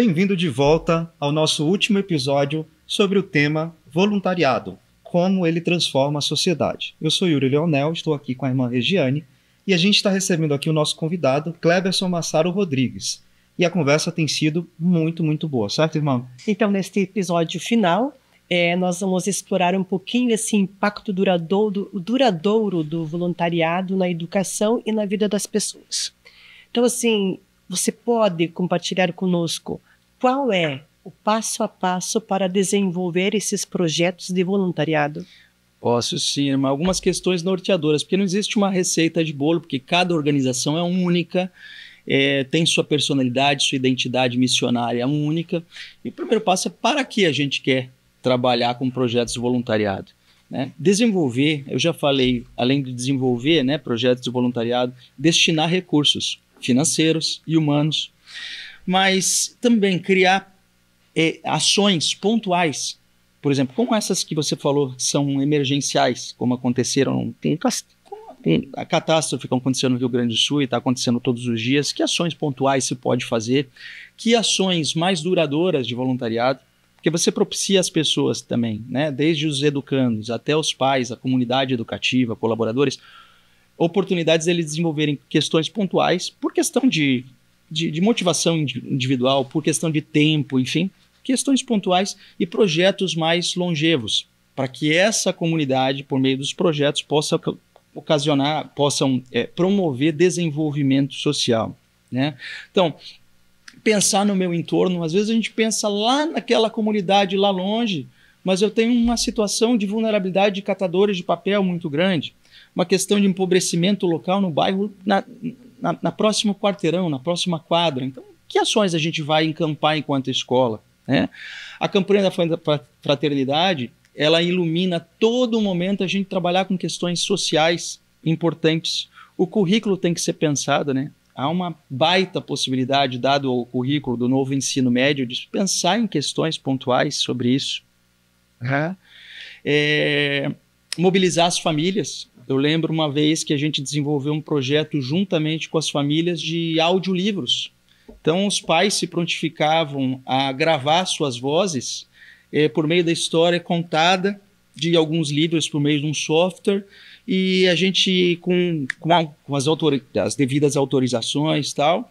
Bem-vindo de volta ao nosso último episódio sobre o tema voluntariado, como ele transforma a sociedade. Eu sou Yuri Leonel, estou aqui com a irmã Regiane e a gente está recebendo aqui o nosso convidado, Cleberson Massaro Rodrigues. E a conversa tem sido muito, muito boa, certo, irmão? Então, neste episódio final, é, nós vamos explorar um pouquinho esse impacto duradouro, duradouro do voluntariado na educação e na vida das pessoas. Então, assim, você pode compartilhar conosco qual é o passo a passo para desenvolver esses projetos de voluntariado? Posso sim, algumas questões norteadoras, porque não existe uma receita de bolo, porque cada organização é única, é, tem sua personalidade, sua identidade missionária única. E o primeiro passo é para que a gente quer trabalhar com projetos de voluntariado. Né? Desenvolver, eu já falei, além de desenvolver né, projetos de voluntariado, destinar recursos financeiros e humanos mas também criar é, ações pontuais, por exemplo, como essas que você falou que são emergenciais, como aconteceram, tem, tem a catástrofe que aconteceu no Rio Grande do Sul e está acontecendo todos os dias, que ações pontuais se pode fazer, que ações mais duradouras de voluntariado, porque você propicia as pessoas também, né? desde os educandos até os pais, a comunidade educativa, colaboradores, oportunidades de eles desenvolverem questões pontuais por questão de de, de motivação individual, por questão de tempo, enfim, questões pontuais e projetos mais longevos, para que essa comunidade, por meio dos projetos, possa ocasionar, possam é, promover desenvolvimento social. Né? Então, pensar no meu entorno, às vezes a gente pensa lá naquela comunidade lá longe, mas eu tenho uma situação de vulnerabilidade de catadores de papel muito grande, uma questão de empobrecimento local no bairro na, na, na próximo quarteirão, na próxima quadra. Então, que ações a gente vai encampar enquanto escola? Né? A campanha da fraternidade ela ilumina todo momento a gente trabalhar com questões sociais importantes. O currículo tem que ser pensado, né? Há uma baita possibilidade, dado o currículo do novo ensino médio, de pensar em questões pontuais sobre isso. Uhum. É, mobilizar as famílias. Eu lembro uma vez que a gente desenvolveu um projeto juntamente com as famílias de audiolivros. Então, os pais se prontificavam a gravar suas vozes eh, por meio da história contada de alguns livros por meio de um software e a gente com, com, a, com as, as devidas autorizações tal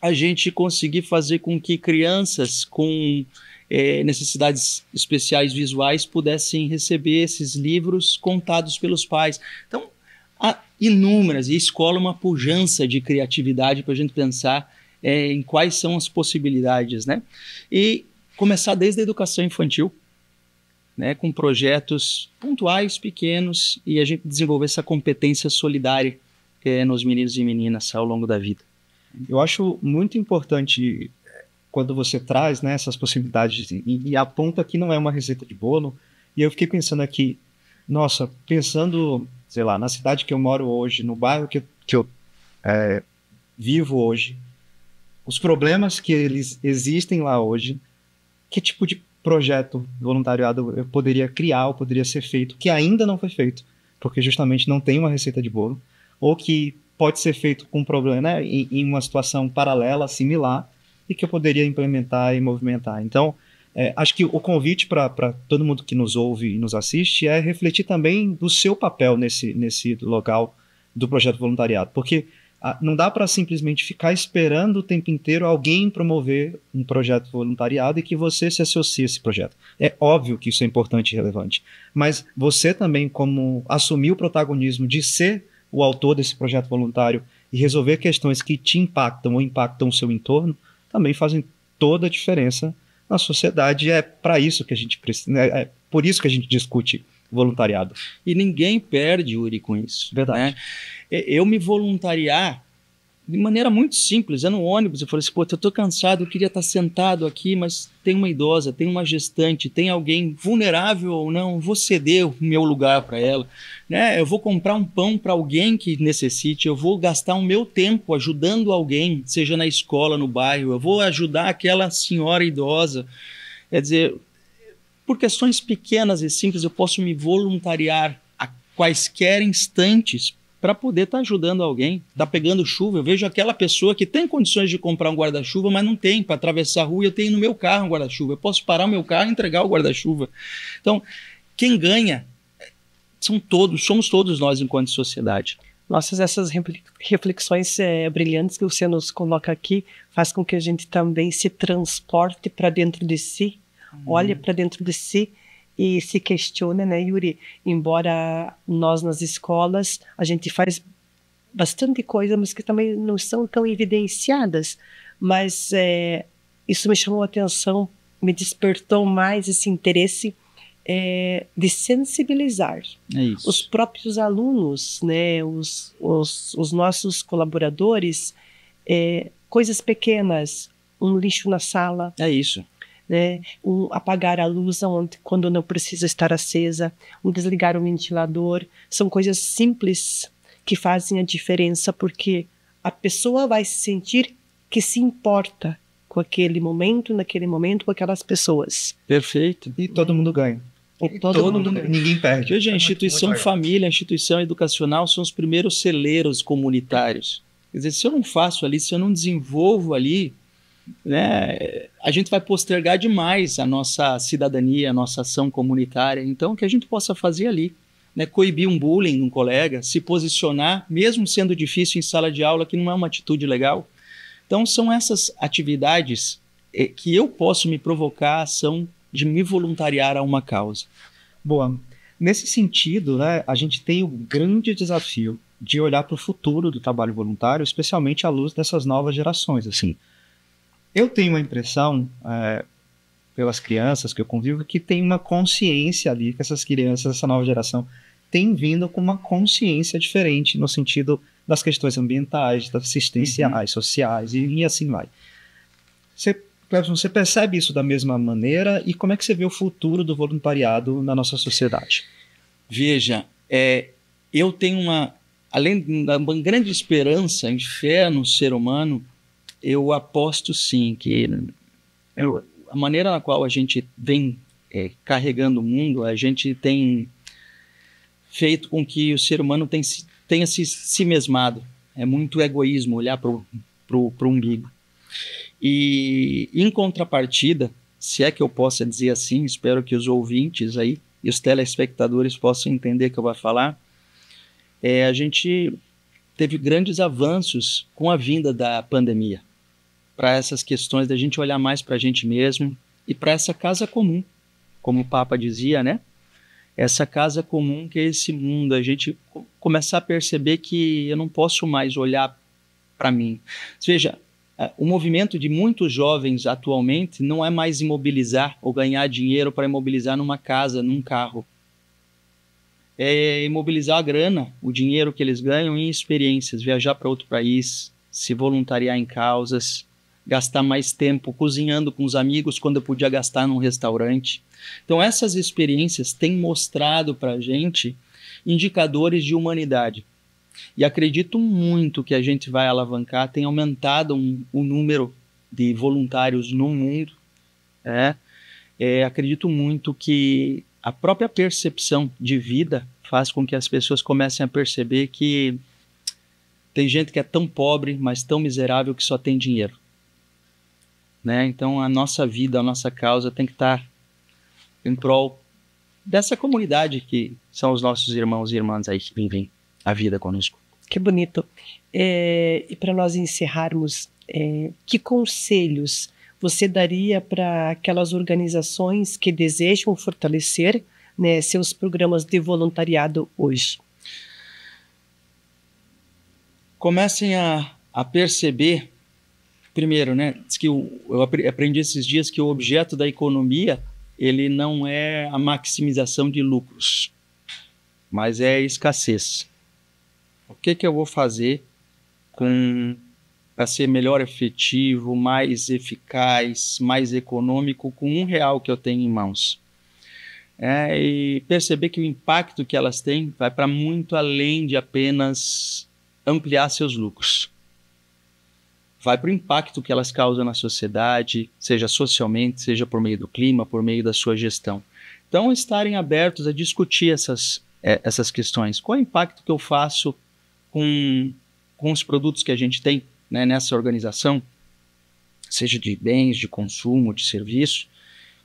a gente conseguiu fazer com que crianças com é, necessidades especiais visuais pudessem receber esses livros contados pelos pais. Então, há inúmeras, e a escola é uma pujança de criatividade para a gente pensar é, em quais são as possibilidades, né? E começar desde a educação infantil, né, com projetos pontuais, pequenos, e a gente desenvolver essa competência solidária é, nos meninos e meninas ao longo da vida. Eu acho muito importante quando você traz né, essas possibilidades e, e, aponta que não é uma receita de bolo. E eu fiquei pensando aqui, nossa, pensando, sei lá, na cidade que eu moro hoje, no bairro que, que eu é, vivo hoje, os problemas que eles existem lá hoje, que tipo de projeto voluntariado eu poderia criar, ou poderia ser feito, que ainda não foi feito, porque justamente não tem uma receita de bolo, ou que pode ser feito com um problema, né, em, em uma situação paralela, similar, e que eu poderia implementar e movimentar. Então, é, acho que o convite para todo mundo que nos ouve e nos assiste é refletir também do seu papel nesse, nesse local do projeto voluntariado, porque a, ah, não dá para simplesmente ficar esperando o tempo inteiro alguém promover um projeto voluntariado e que você se associe a esse projeto. É óbvio que isso é importante e relevante, mas você também, como assumir o protagonismo de ser o autor desse projeto voluntário e resolver questões que te impactam ou impactam o seu entorno, também fazem toda a diferença na sociedade. É para isso que a gente precisa, né, é por isso que a gente discute voluntariado. E ninguém perde, Uri, com isso. Verdade. Né? Eu me voluntariar de maneira muito simples, é no ônibus, eu falei assim, pô, eu tô cansado, eu queria estar tá sentado aqui, mas tem uma idosa, tem uma gestante, tem alguém vulnerável ou não, vou ceder o meu lugar para ela, né? Eu vou comprar um pão para alguém que necessite, eu vou gastar o meu tempo ajudando alguém, seja na escola, no bairro, eu vou ajudar aquela senhora idosa. Quer dizer, por questões pequenas e simples, eu posso me voluntariar a quaisquer instantes para poder estar tá ajudando alguém. Tá pegando chuva, eu vejo aquela pessoa que tem condições de comprar um guarda-chuva, mas não tem para atravessar a rua. Eu tenho no meu carro um guarda-chuva. Eu posso parar o meu carro e entregar o guarda-chuva. Então, quem ganha são todos, somos todos nós enquanto sociedade. Nossas essas reflexões é, brilhantes que você nos coloca aqui faz com que a gente também se transporte para dentro de si, hum. olhe para dentro de si e se questiona, né, Yuri? Embora nós nas escolas a gente faz bastante coisa, mas que também não são tão evidenciadas. Mas é, isso me chamou a atenção, me despertou mais esse interesse é, de sensibilizar é os próprios alunos, né, os, os, os nossos colaboradores, é, coisas pequenas, um lixo na sala. É isso né? apagar a luz onde, quando não precisa estar acesa, desligar o ventilador. São coisas simples que fazem a diferença porque a pessoa vai sentir que se importa com aquele momento, naquele momento, com aquelas pessoas. Perfeito. E todo mundo ganha. E todo, todo mundo, mundo ninguém perde. Veja, a instituição família, a instituição educacional são os primeiros celeiros comunitários. Quer dizer, se eu não faço ali, se eu não desenvolvo ali né, a gente vai postergar demais a nossa cidadania, a nossa ação comunitária. Então, o que a gente possa fazer ali? Né, coibir um bullying num colega, se posicionar, mesmo sendo difícil em sala de aula, que não é uma atitude legal. Então, são essas atividades eh, que eu posso me provocar a ação de me voluntariar a uma causa. Boa. Nesse sentido, né, a gente tem o grande desafio de olhar para o futuro do trabalho voluntário, especialmente à luz dessas novas gerações. Assim, eu tenho a impressão, é, pelas crianças que eu convivo, que tem uma consciência ali, que essas crianças, essa nova geração, tem vindo com uma consciência diferente no sentido das questões ambientais, das assistenciais, uhum. sociais e, e, assim vai. Você, Clebson, você percebe isso da mesma maneira e como é que você vê o futuro do voluntariado na nossa sociedade? Veja, é, eu tenho uma, além da uma grande esperança em fé no ser humano, eu aposto sim que eu, a maneira na qual a gente vem é, carregando o mundo, a gente tem feito com que o ser humano tenha, tenha se, se mesmado. É muito egoísmo olhar para o umbigo. E em contrapartida, se é que eu possa dizer assim, espero que os ouvintes aí e os telespectadores possam entender o que eu vou falar, é, a gente teve grandes avanços com a vinda da pandemia para essas questões da gente olhar mais para a gente mesmo e para essa casa comum, como o Papa dizia, né? Essa casa comum que é esse mundo, a gente começar a perceber que eu não posso mais olhar para mim. Veja, o movimento de muitos jovens atualmente não é mais imobilizar ou ganhar dinheiro para imobilizar numa casa, num carro. É imobilizar a grana, o dinheiro que eles ganham em experiências, viajar para outro país, se voluntariar em causas, gastar mais tempo cozinhando com os amigos quando eu podia gastar num restaurante. Então, essas experiências têm mostrado para a gente indicadores de humanidade. E acredito muito que a gente vai alavancar, tem aumentado um, o número de voluntários no mundo. É, é, acredito muito que a própria percepção de vida faz com que as pessoas comecem a perceber que tem gente que é tão pobre, mas tão miserável que só tem dinheiro. Né? Então a nossa vida, a nossa causa tem que estar em prol dessa comunidade que são os nossos irmãos e irmãs aí que vivem a vida conosco. Que bonito. É, e para nós encerrarmos, é, que conselhos você daria para aquelas organizações que desejam fortalecer né, seus programas de voluntariado hoje? Comecem a, a perceber Primeiro, né, diz que eu aprendi esses dias que o objeto da economia ele não é a maximização de lucros, mas é a escassez. O que, que eu vou fazer para ser melhor efetivo, mais eficaz, mais econômico com um real que eu tenho em mãos? É, e perceber que o impacto que elas têm vai para muito além de apenas ampliar seus lucros vai para o impacto que elas causam na sociedade, seja socialmente, seja por meio do clima, por meio da sua gestão. Então, estarem abertos a discutir essas, é, essas questões. Qual é o impacto que eu faço com, com os produtos que a gente tem né, nessa organização, seja de bens, de consumo, de serviço?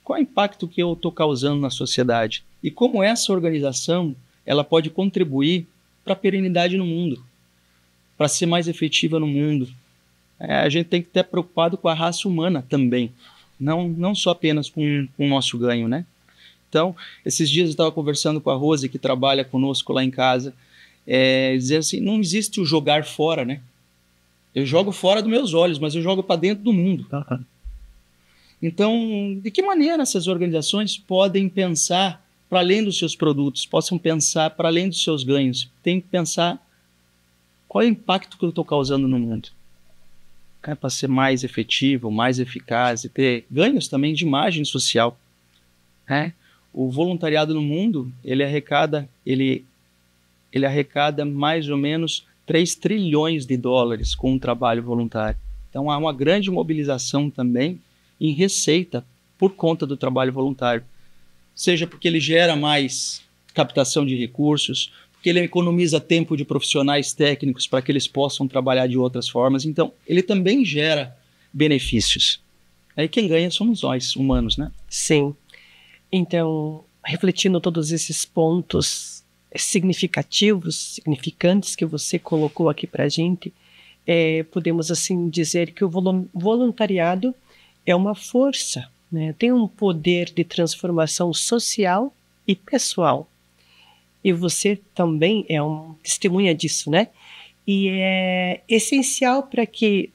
Qual é o impacto que eu estou causando na sociedade? E como essa organização ela pode contribuir para a perenidade no mundo, para ser mais efetiva no mundo, é, a gente tem que estar preocupado com a raça humana também, não, não só apenas com, com o nosso ganho, né? Então, esses dias eu estava conversando com a Rose, que trabalha conosco lá em casa, é, dizer assim, não existe o jogar fora, né? Eu jogo fora dos meus olhos, mas eu jogo para dentro do mundo. Então, de que maneira essas organizações podem pensar para além dos seus produtos, possam pensar para além dos seus ganhos? Tem que pensar qual é o impacto que eu estou causando no mundo. Né, para ser mais efetivo, mais eficaz e ter ganhos também de imagem social. Né? O voluntariado no mundo ele arrecada ele ele arrecada mais ou menos 3 trilhões de dólares com o trabalho voluntário. Então há uma grande mobilização também em receita por conta do trabalho voluntário, seja porque ele gera mais captação de recursos, que ele economiza tempo de profissionais técnicos para que eles possam trabalhar de outras formas. Então, ele também gera benefícios. Aí quem ganha somos nós, humanos, né? Sim. Então, refletindo todos esses pontos significativos, significantes que você colocou aqui para a gente, é, podemos assim dizer que o voluntariado é uma força, né? tem um poder de transformação social e pessoal e você também é um testemunha disso, né? E é essencial para que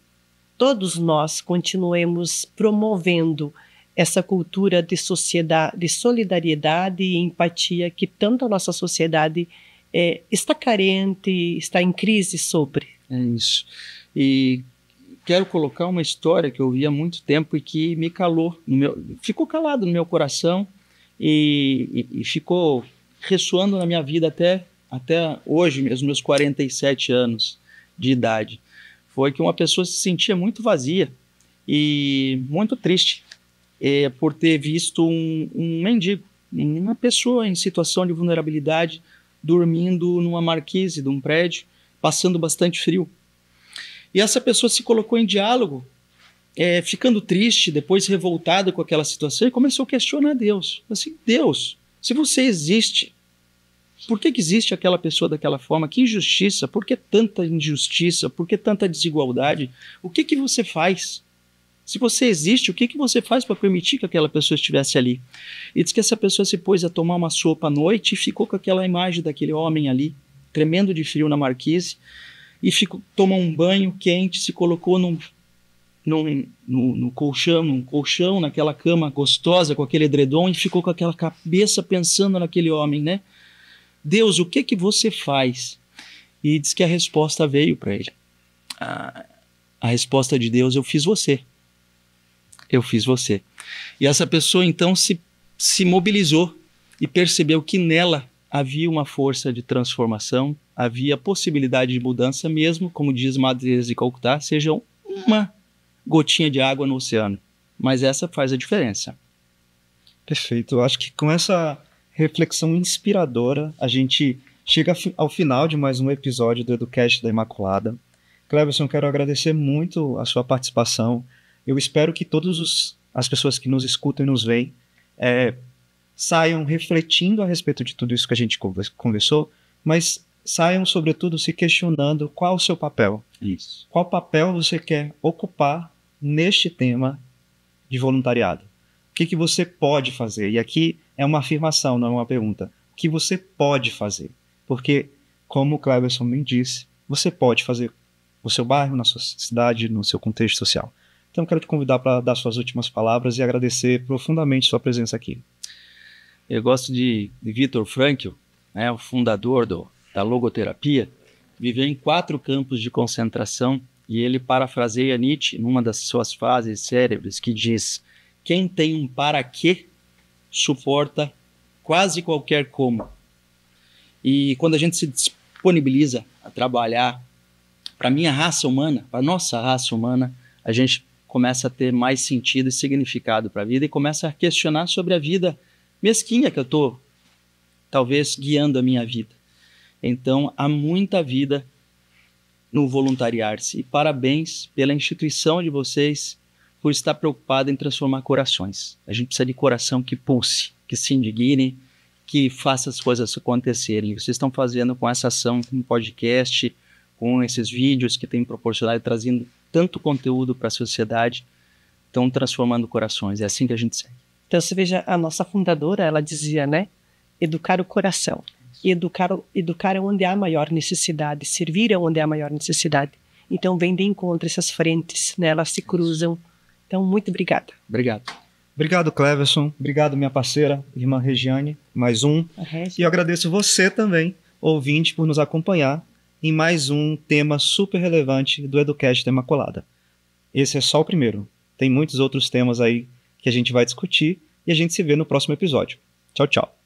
todos nós continuemos promovendo essa cultura de sociedade, de solidariedade e empatia que tanto a nossa sociedade é, está carente, está em crise sobre. É isso. E quero colocar uma história que eu vi há muito tempo e que me calou, meu, ficou calado no meu coração e, e, e ficou ressoando na minha vida até, até hoje, mesmo meus 47 anos de idade, foi que uma pessoa se sentia muito vazia e muito triste é, por ter visto um, um mendigo, uma pessoa em situação de vulnerabilidade dormindo numa marquise de um prédio, passando bastante frio. E essa pessoa se colocou em diálogo, é, ficando triste, depois revoltada com aquela situação, e começou a questionar Deus. Assim, Deus, se você existe, por que, que existe aquela pessoa daquela forma? Que injustiça? Por que tanta injustiça? Por que tanta desigualdade? O que, que você faz? Se você existe, o que, que você faz para permitir que aquela pessoa estivesse ali? E diz que essa pessoa se pôs a tomar uma sopa à noite e ficou com aquela imagem daquele homem ali, tremendo de frio na marquise, e ficou, tomou um banho quente, se colocou num no, no, colchão, num colchão, naquela cama gostosa, com aquele edredom, e ficou com aquela cabeça pensando naquele homem, né? Deus, o que que você faz? E diz que a resposta veio para ele. A, a resposta de Deus, eu fiz você. Eu fiz você. E essa pessoa então se, se mobilizou e percebeu que nela havia uma força de transformação, havia possibilidade de mudança mesmo, como diz Madre de Calcutá, seja uma gotinha de água no oceano. Mas essa faz a diferença. Perfeito. Eu acho que com essa reflexão inspiradora, a gente chega ao final de mais um episódio do Educast da Imaculada. Cleverson, quero agradecer muito a sua participação. Eu espero que todas as pessoas que nos escutam e nos veem é, saiam refletindo a respeito de tudo isso que a gente conversou, mas saiam, sobretudo, se questionando qual o seu papel. Isso. Qual papel você quer ocupar neste tema de voluntariado. O que, que você pode fazer? E aqui é uma afirmação, não é uma pergunta. O que você pode fazer? Porque, como o Cleverson bem disse, você pode fazer no seu bairro, na sua cidade, no seu contexto social. Então, quero te convidar para dar suas últimas palavras e agradecer profundamente sua presença aqui. Eu gosto de, de Vitor Frankl, né, o fundador do, da logoterapia, viveu em quatro campos de concentração e ele parafraseia Nietzsche numa das suas frases cérebres que diz: Quem tem um para quê suporta quase qualquer como. E quando a gente se disponibiliza a trabalhar para a minha raça humana, para a nossa raça humana, a gente começa a ter mais sentido e significado para a vida e começa a questionar sobre a vida mesquinha que eu estou, talvez, guiando a minha vida. Então, há muita vida no voluntariar-se. Parabéns pela instituição de vocês por estar preocupada em transformar corações. A gente precisa de coração que pulse, que se indigne, que faça as coisas acontecerem. O que vocês estão fazendo com essa ação, com o podcast, com esses vídeos que têm proporcionado, trazendo tanto conteúdo para a sociedade, estão transformando corações. É assim que a gente segue. Então, você veja, a nossa fundadora, ela dizia, né? Educar o coração educar, educar é onde há maior necessidade, servir é onde há maior necessidade. Então, vem de encontro essas frentes, né? elas se cruzam. Então, muito obrigada. Obrigado. Obrigado, Cleverson. Obrigado, minha parceira, irmã Regiane, mais um. E eu agradeço você também, ouvinte, por nos acompanhar em mais um tema super relevante do Educast Tema Esse é só o primeiro. Tem muitos outros temas aí que a gente vai discutir e a gente se vê no próximo episódio. Tchau, tchau.